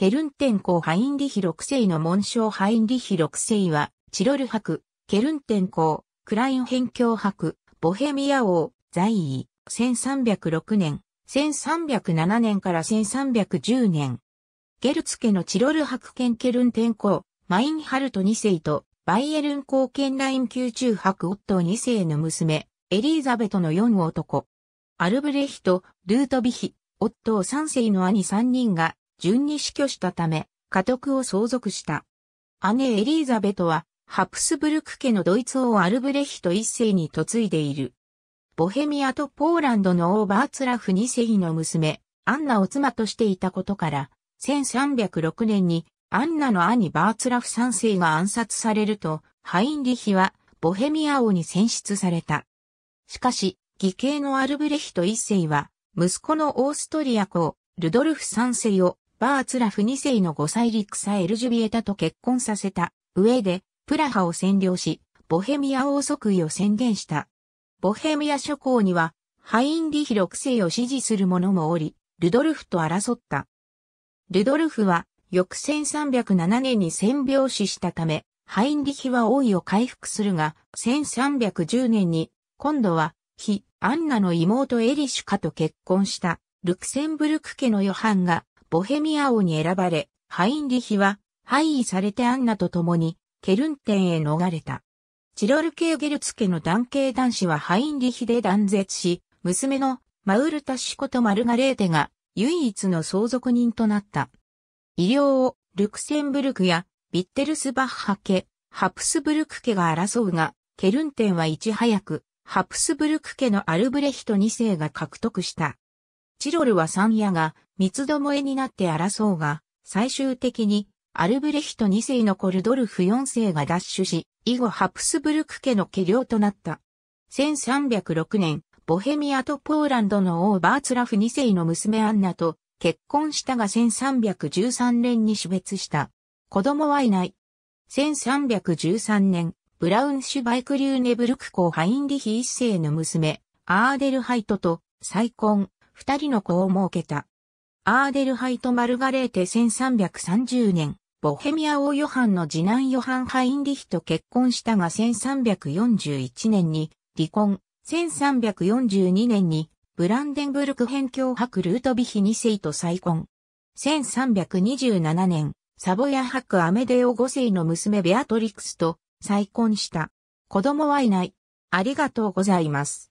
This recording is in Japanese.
ケルン天皇ハインリヒ6世の紋章ハインリヒ6世は、チロル博、ケルン天皇、クライン辺境博、ボヘミア王、在位、1306年、1307年から1310年。ゲルツ家のチロル博兼ケルン天皇、マインハルト2世と、バイエルン公兼ライン宮中博夫二2世の娘、エリーザベトの4男。アルブレヒト、ルートビヒ、夫三3世の兄3人が、順に死去したため、家督を相続した。姉エリーザベトは、ハプスブルク家のドイツ王アルブレヒト一世に嫁いでいる。ボヘミアとポーランドの王バーツラフ二世の娘、アンナを妻としていたことから、1306年にアンナの兄バーツラフ三世が暗殺されると、ハインリヒはボヘミア王に選出された。しかし、義兄のアルブレヒト一世は、息子のオーストリア公、ルドルフ三世をバーツラフ2世の5歳リクサ・エルジュビエタと結婚させた上で、プラハを占領し、ボヘミア王即位を宣言した。ボヘミア諸侯には、ハインリヒ6世を支持する者もおり、ルドルフと争った。ルドルフは、翌1307年に占領死したため、ハインリヒは王位を回復するが、1310年に、今度は、非アンナの妹エリシュカと結婚した、ルクセンブルク家のヨハンが、ボヘミア王に選ばれ、ハインリヒは、廃位されてアンナと共に、ケルンテンへ逃れた。チロル系ゲルツ家の男系男子はハインリヒで断絶し、娘のマウルタシコとマルガレーテが唯一の相続人となった。医療をルクセンブルクやビッテルスバッハ家、ハプスブルク家が争うが、ケルンテンはいち早く、ハプスブルク家のアルブレヒト2世が獲得した。チロルは三夜が三つどもえになって争うが、最終的にアルブレヒト二世のコルドルフ四世が奪取し、以後ハプスブルク家の家領となった。1306年、ボヘミアとポーランドの王バーツラフ二世の娘アンナと結婚したが1313年に死別した。子供はいない。1313年、ブラウンシュバイクリューネブルク公ハインリヒ一世の娘、アーデルハイトと再婚、二人の子を設けた。アーデルハイト・マルガレーテ1330年、ボヘミア王ヨハンの次男ヨハン・ハインリヒと結婚したが1341年に離婚、1342年にブランデンブルク辺境伯ルートビヒ2世と再婚。1327年、サボヤ伯アメデオ5世の娘ベアトリクスと再婚した。子供はいない。ありがとうございます。